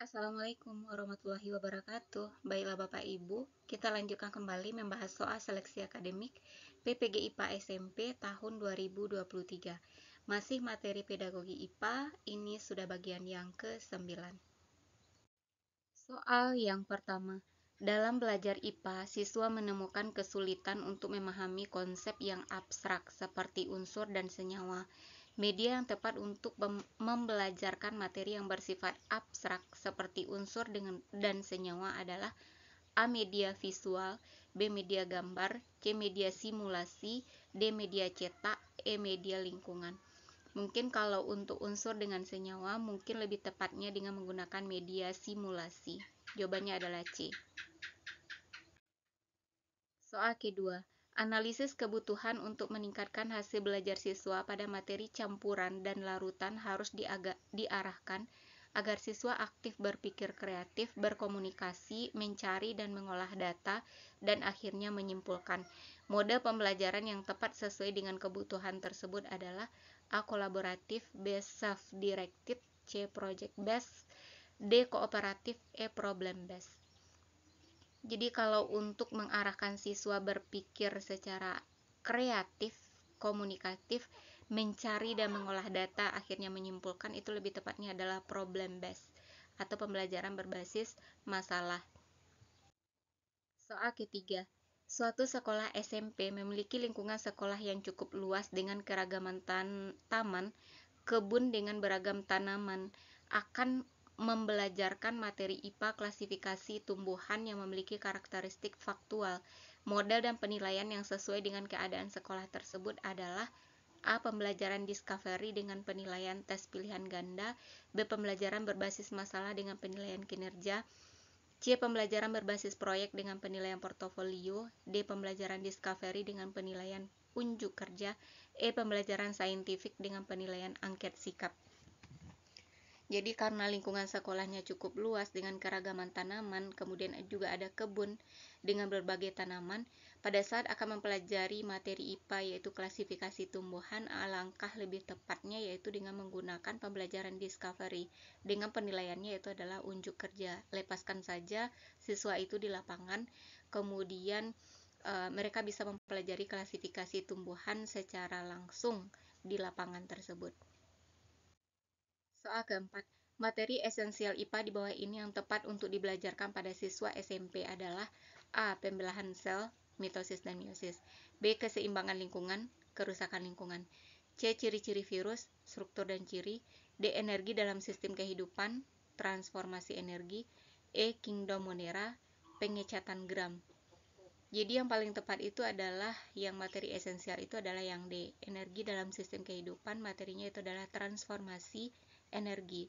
Assalamualaikum warahmatullahi wabarakatuh. Baiklah Bapak Ibu, kita lanjutkan kembali membahas soal seleksi akademik PPG IPA SMP tahun 2023. Masih materi pedagogi IPA, ini sudah bagian yang ke-9. Soal yang pertama, dalam belajar IPA, siswa menemukan kesulitan untuk memahami konsep yang abstrak seperti unsur dan senyawa media yang tepat untuk membelajarkan materi yang bersifat abstrak seperti unsur dengan dan senyawa adalah A. Media visual, B. Media gambar, C. Media simulasi, D. Media cetak, E. Media lingkungan. Mungkin kalau untuk unsur dengan senyawa, mungkin lebih tepatnya dengan menggunakan media simulasi. Jawabannya adalah C. Soal kedua, Analisis kebutuhan untuk meningkatkan hasil belajar siswa pada materi campuran dan larutan harus diaga, diarahkan agar siswa aktif berpikir kreatif, berkomunikasi, mencari dan mengolah data, dan akhirnya menyimpulkan. Mode pembelajaran yang tepat sesuai dengan kebutuhan tersebut adalah A. Kolaboratif, B. Self-directed, C. Project-based, D. Kooperatif, E. Problem-based. Jadi kalau untuk mengarahkan siswa berpikir secara kreatif, komunikatif, mencari dan mengolah data akhirnya menyimpulkan itu lebih tepatnya adalah problem based atau pembelajaran berbasis masalah. Soal ketiga, suatu sekolah SMP memiliki lingkungan sekolah yang cukup luas dengan keragaman taman, kebun dengan beragam tanaman akan membelajarkan materi IPA klasifikasi tumbuhan yang memiliki karakteristik faktual. Modal dan penilaian yang sesuai dengan keadaan sekolah tersebut adalah A. Pembelajaran discovery dengan penilaian tes pilihan ganda B. Pembelajaran berbasis masalah dengan penilaian kinerja C. Pembelajaran berbasis proyek dengan penilaian portofolio. D. Pembelajaran discovery dengan penilaian unjuk kerja. E. Pembelajaran saintifik dengan penilaian angket sikap. Jadi karena lingkungan sekolahnya cukup luas dengan keragaman tanaman, kemudian juga ada kebun dengan berbagai tanaman, pada saat akan mempelajari materi IPA yaitu klasifikasi tumbuhan, alangkah lebih tepatnya yaitu dengan menggunakan pembelajaran discovery dengan penilaiannya yaitu adalah unjuk kerja. Lepaskan saja siswa itu di lapangan, kemudian e, mereka bisa mempelajari klasifikasi tumbuhan secara langsung di lapangan tersebut. Soal keempat, materi esensial IPA di bawah ini yang tepat untuk dibelajarkan pada siswa SMP adalah A. Pembelahan sel, mitosis dan meiosis B. Keseimbangan lingkungan, kerusakan lingkungan C. Ciri-ciri virus, struktur dan ciri D. Energi dalam sistem kehidupan, transformasi energi E. Kingdom monera, pengecatan gram jadi yang paling tepat itu adalah yang materi esensial itu adalah yang D. Energi dalam sistem kehidupan materinya itu adalah transformasi energi.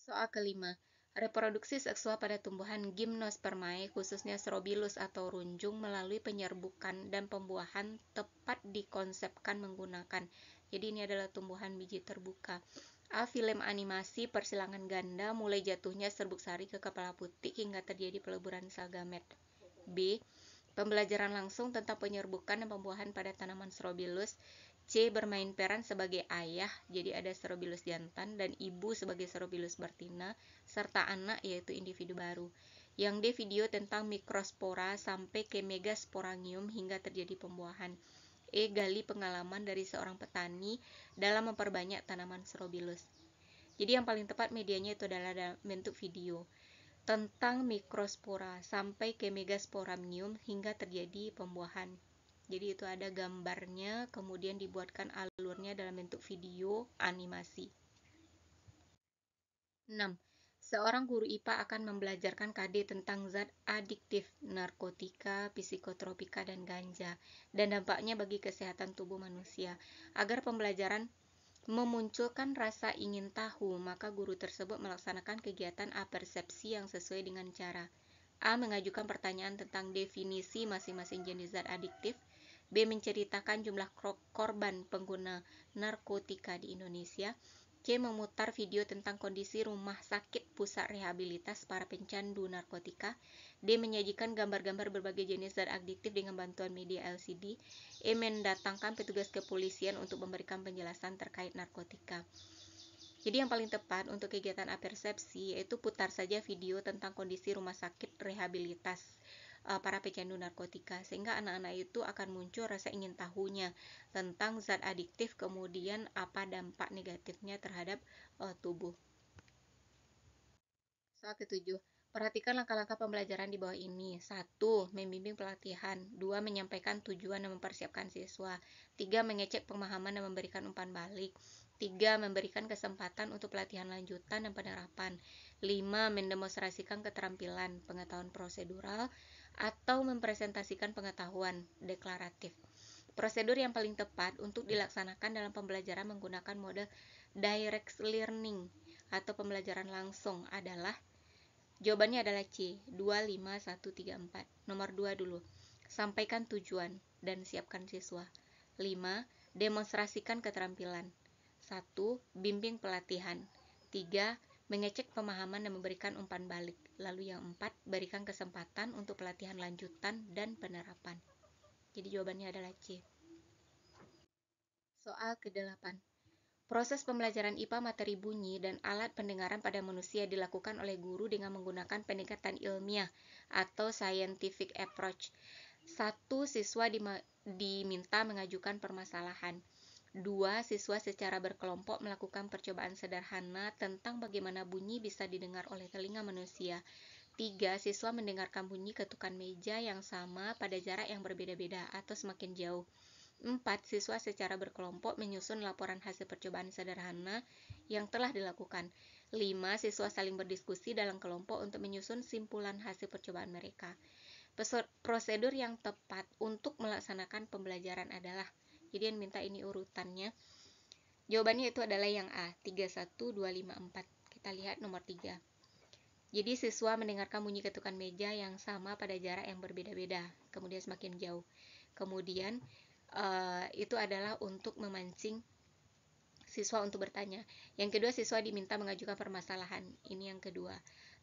Soal kelima, reproduksi seksual pada tumbuhan gimnospermae khususnya strobilus atau runjung melalui penyerbukan dan pembuahan tepat dikonsepkan menggunakan. Jadi ini adalah tumbuhan biji terbuka. A. Film animasi persilangan ganda mulai jatuhnya serbuk sari ke kepala putih hingga terjadi peleburan sel gamet. B. Pembelajaran langsung tentang penyerbukan dan pembuahan pada tanaman strobilus. C. Bermain peran sebagai ayah, jadi ada strobilus jantan, dan ibu sebagai strobilus bertina, serta anak yaitu individu baru. Yang D. Video tentang mikrospora sampai ke megasporangium hingga terjadi pembuahan. E. Gali pengalaman dari seorang petani dalam memperbanyak tanaman strobilus. Jadi yang paling tepat medianya itu adalah bentuk video tentang mikrospora sampai ke megasporamnium hingga terjadi pembuahan. Jadi itu ada gambarnya, kemudian dibuatkan alurnya dalam bentuk video animasi. 6. Seorang guru IPA akan membelajarkan KD tentang zat adiktif, narkotika, psikotropika, dan ganja, dan dampaknya bagi kesehatan tubuh manusia, agar pembelajaran memunculkan rasa ingin tahu, maka guru tersebut melaksanakan kegiatan apersepsi yang sesuai dengan cara A. Mengajukan pertanyaan tentang definisi masing-masing jenis zat adiktif B. Menceritakan jumlah korban pengguna narkotika di Indonesia C. Memutar video tentang kondisi rumah sakit pusat rehabilitas para pencandu narkotika. D. Menyajikan gambar-gambar berbagai jenis zat adiktif dengan bantuan media LCD. E. Mendatangkan petugas kepolisian untuk memberikan penjelasan terkait narkotika. Jadi yang paling tepat untuk kegiatan apersepsi yaitu putar saja video tentang kondisi rumah sakit rehabilitas uh, para pecandu narkotika sehingga anak-anak itu akan muncul rasa ingin tahunya tentang zat adiktif kemudian apa dampak negatifnya terhadap uh, tubuh. Soal ketujuh, Perhatikan langkah-langkah pembelajaran di bawah ini. satu Membimbing pelatihan. dua Menyampaikan tujuan dan mempersiapkan siswa. tiga Mengecek pemahaman dan memberikan umpan balik. tiga Memberikan kesempatan untuk pelatihan lanjutan dan penerapan. lima Mendemonstrasikan keterampilan, pengetahuan prosedural, atau mempresentasikan pengetahuan deklaratif. Prosedur yang paling tepat untuk dilaksanakan dalam pembelajaran menggunakan mode direct learning atau pembelajaran langsung adalah jawabannya adalah C, 25134. Nomor 2 dulu. Sampaikan tujuan dan siapkan siswa. 5. Demonstrasikan keterampilan. 1. Bimbing pelatihan. 3 mengecek pemahaman dan memberikan umpan balik. Lalu yang empat, berikan kesempatan untuk pelatihan lanjutan dan penerapan. Jadi jawabannya adalah C. Soal ke-8. Proses pembelajaran IPA materi bunyi dan alat pendengaran pada manusia dilakukan oleh guru dengan menggunakan pendekatan ilmiah atau scientific approach. Satu siswa diminta mengajukan permasalahan. Dua, siswa secara berkelompok melakukan percobaan sederhana tentang bagaimana bunyi bisa didengar oleh telinga manusia. Tiga, siswa mendengarkan bunyi ketukan meja yang sama pada jarak yang berbeda-beda atau semakin jauh. Empat, siswa secara berkelompok menyusun laporan hasil percobaan sederhana yang telah dilakukan. Lima, siswa saling berdiskusi dalam kelompok untuk menyusun simpulan hasil percobaan mereka. Prosedur yang tepat untuk melaksanakan pembelajaran adalah jadi yang minta ini urutannya. Jawabannya itu adalah yang A, 31254. Kita lihat nomor 3. Jadi siswa mendengarkan bunyi ketukan meja yang sama pada jarak yang berbeda-beda, kemudian semakin jauh. Kemudian uh, itu adalah untuk memancing siswa untuk bertanya. Yang kedua siswa diminta mengajukan permasalahan. Ini yang kedua.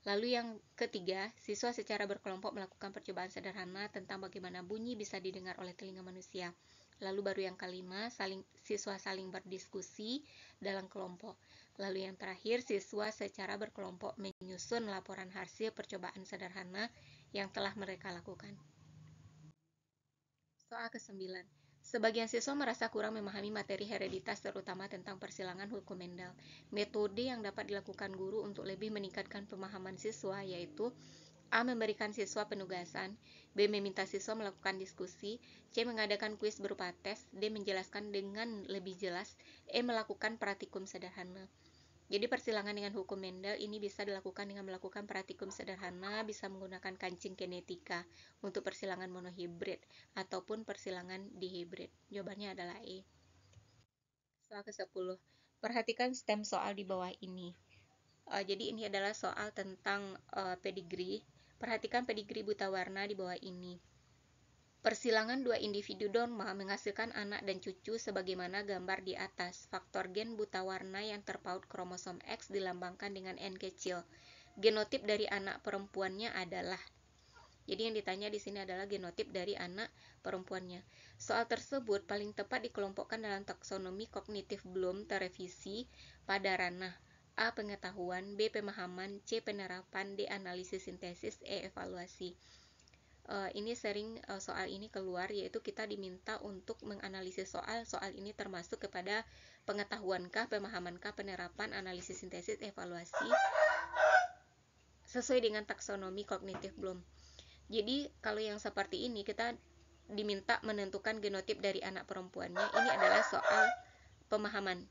Lalu yang ketiga, siswa secara berkelompok melakukan percobaan sederhana tentang bagaimana bunyi bisa didengar oleh telinga manusia. Lalu baru yang kelima, saling, siswa saling berdiskusi dalam kelompok. Lalu yang terakhir, siswa secara berkelompok menyusun laporan hasil percobaan sederhana yang telah mereka lakukan. Soal ke-9. Sebagian siswa merasa kurang memahami materi hereditas terutama tentang persilangan hukum Mendel. Metode yang dapat dilakukan guru untuk lebih meningkatkan pemahaman siswa yaitu A. Memberikan siswa penugasan B. Meminta siswa melakukan diskusi C. Mengadakan kuis berupa tes D. Menjelaskan dengan lebih jelas E. Melakukan pratikum sederhana jadi persilangan dengan hukum Mendel ini bisa dilakukan dengan melakukan pratikum sederhana, bisa menggunakan kancing kinetika untuk persilangan monohibrid ataupun persilangan dihibrid. Jawabannya adalah E. Soal ke-10. Perhatikan stem soal di bawah ini. Uh, jadi ini adalah soal tentang uh, pedigree Perhatikan pedigree buta warna di bawah ini. Persilangan dua individu dorma menghasilkan anak dan cucu sebagaimana gambar di atas. Faktor gen buta warna yang terpaut kromosom X dilambangkan dengan N kecil. Genotip dari anak perempuannya adalah jadi yang ditanya di sini adalah genotip dari anak perempuannya. Soal tersebut paling tepat dikelompokkan dalam taksonomi kognitif belum terevisi pada ranah A. Pengetahuan B. Pemahaman C. Penerapan D. Analisis sintesis E. Evaluasi Uh, ini sering uh, soal ini keluar yaitu kita diminta untuk menganalisis soal soal ini termasuk kepada pengetahuankah pemahamankah penerapan analisis sintesis evaluasi sesuai dengan taksonomi kognitif belum. jadi kalau yang seperti ini kita diminta menentukan genotip dari anak perempuannya ini adalah soal pemahaman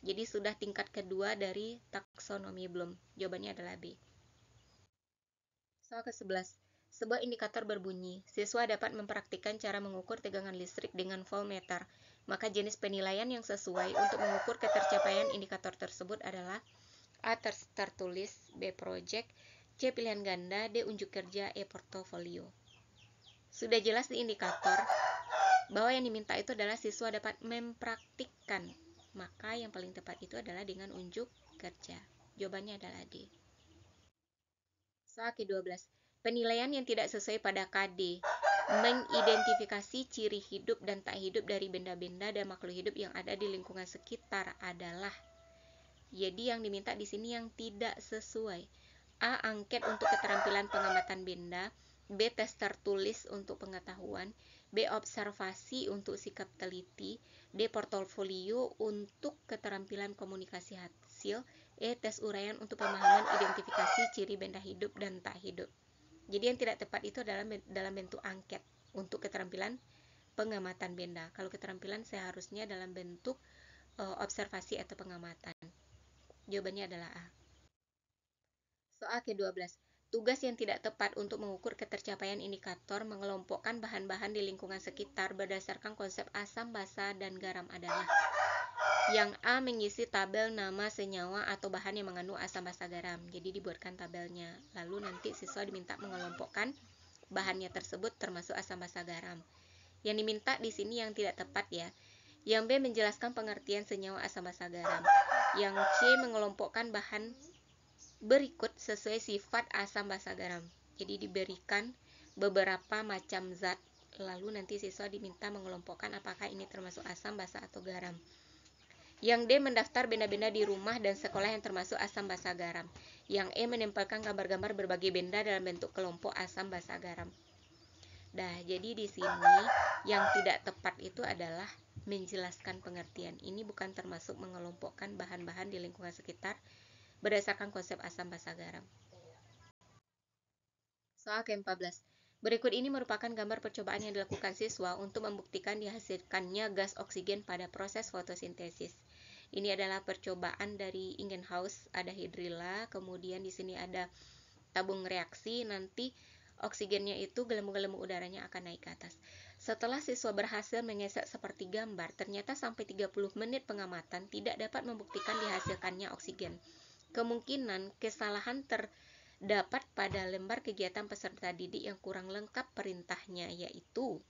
jadi sudah tingkat kedua dari taksonomi Bloom. Jawabannya adalah B. Soal ke-11. Sebuah indikator berbunyi, siswa dapat mempraktikkan cara mengukur tegangan listrik dengan voltmeter. Maka jenis penilaian yang sesuai untuk mengukur ketercapaian indikator tersebut adalah A. Tertulis, B. Project, C. Pilihan ganda, D. Unjuk kerja, E. Portofolio. Sudah jelas di indikator bahwa yang diminta itu adalah siswa dapat mempraktikkan maka yang paling tepat itu adalah dengan unjuk kerja. Jawabannya adalah D. Soal ke-12. Penilaian yang tidak sesuai pada KD. Mengidentifikasi ciri hidup dan tak hidup dari benda-benda dan makhluk hidup yang ada di lingkungan sekitar adalah. Jadi yang diminta di sini yang tidak sesuai. A. Angket untuk keterampilan pengamatan benda. B. Tes tertulis untuk pengetahuan. B. Observasi untuk sikap teliti D. Portofolio untuk keterampilan komunikasi hasil E. Tes uraian untuk pemahaman identifikasi ciri benda hidup dan tak hidup Jadi yang tidak tepat itu adalah dalam bentuk angket untuk keterampilan pengamatan benda Kalau keterampilan seharusnya dalam bentuk eh, observasi atau pengamatan Jawabannya adalah A Soal ke-12 Tugas yang tidak tepat untuk mengukur ketercapaian indikator mengelompokkan bahan-bahan di lingkungan sekitar berdasarkan konsep asam basa dan garam adalah yang A mengisi tabel nama senyawa atau bahan yang mengandung asam basa garam. Jadi dibuatkan tabelnya. Lalu nanti siswa diminta mengelompokkan bahannya tersebut termasuk asam basa garam. Yang diminta di sini yang tidak tepat ya. Yang B menjelaskan pengertian senyawa asam basa garam. Yang C mengelompokkan bahan berikut sesuai sifat asam basa garam. Jadi diberikan beberapa macam zat lalu nanti siswa diminta mengelompokkan apakah ini termasuk asam basa atau garam. Yang D mendaftar benda-benda di rumah dan sekolah yang termasuk asam basa garam. Yang E menempelkan gambar-gambar berbagai benda dalam bentuk kelompok asam basa garam. Dah, jadi di sini yang tidak tepat itu adalah menjelaskan pengertian. Ini bukan termasuk mengelompokkan bahan-bahan di lingkungan sekitar berdasarkan konsep asam basa garam. Soal ke-14. Berikut ini merupakan gambar percobaan yang dilakukan siswa untuk membuktikan dihasilkannya gas oksigen pada proses fotosintesis. Ini adalah percobaan dari Ingenhaus, ada hidrila, kemudian di sini ada tabung reaksi, nanti oksigennya itu gelembung-gelembung udaranya akan naik ke atas. Setelah siswa berhasil mengesek seperti gambar, ternyata sampai 30 menit pengamatan tidak dapat membuktikan dihasilkannya oksigen. Kemungkinan kesalahan terdapat pada lembar kegiatan peserta didik yang kurang lengkap perintahnya, yaitu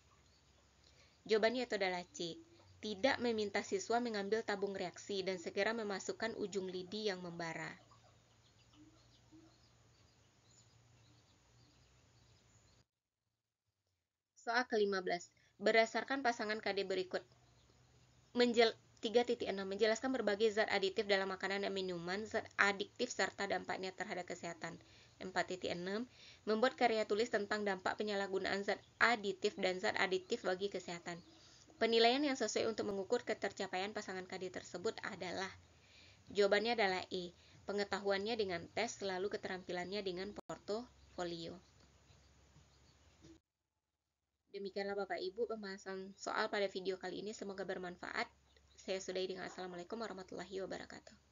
jawabannya itu adalah C. Tidak meminta siswa mengambil tabung reaksi dan segera memasukkan ujung lidi yang membara. Soal ke-15. Berdasarkan pasangan KD berikut. Menjel 3.6 menjelaskan berbagai zat aditif dalam makanan dan minuman, zat adiktif serta dampaknya terhadap kesehatan. 4.6 membuat karya tulis tentang dampak penyalahgunaan zat aditif dan zat aditif bagi kesehatan. Penilaian yang sesuai untuk mengukur ketercapaian pasangan KD tersebut adalah jawabannya adalah E. Pengetahuannya dengan tes, lalu keterampilannya dengan portofolio. Demikianlah Bapak Ibu pembahasan soal pada video kali ini. Semoga bermanfaat. Saya sudahi dengan Assalamualaikum warahmatullahi wabarakatuh.